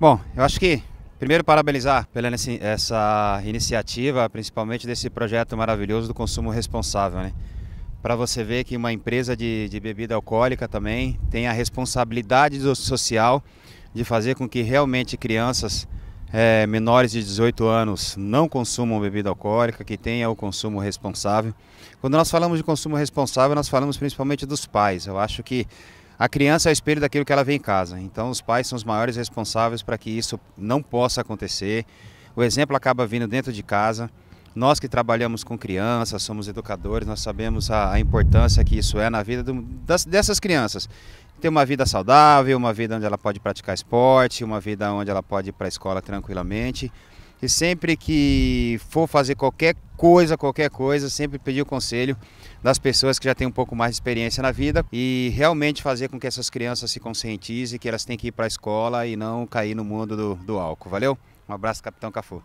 Bom, eu acho que primeiro parabenizar pela essa iniciativa, principalmente desse projeto maravilhoso do consumo responsável, né? Para você ver que uma empresa de, de bebida alcoólica também tem a responsabilidade social de fazer com que realmente crianças é, menores de 18 anos não consumam bebida alcoólica, que tenha o consumo responsável. Quando nós falamos de consumo responsável, nós falamos principalmente dos pais. Eu acho que a criança é o espelho daquilo que ela vê em casa, então os pais são os maiores responsáveis para que isso não possa acontecer. O exemplo acaba vindo dentro de casa. Nós que trabalhamos com crianças, somos educadores, nós sabemos a, a importância que isso é na vida do, das, dessas crianças. Ter uma vida saudável, uma vida onde ela pode praticar esporte, uma vida onde ela pode ir para a escola tranquilamente e sempre que for fazer qualquer coisa, qualquer coisa, sempre pedir o conselho das pessoas que já têm um pouco mais de experiência na vida e realmente fazer com que essas crianças se conscientizem que elas têm que ir para a escola e não cair no mundo do, do álcool. Valeu? Um abraço, Capitão Cafu.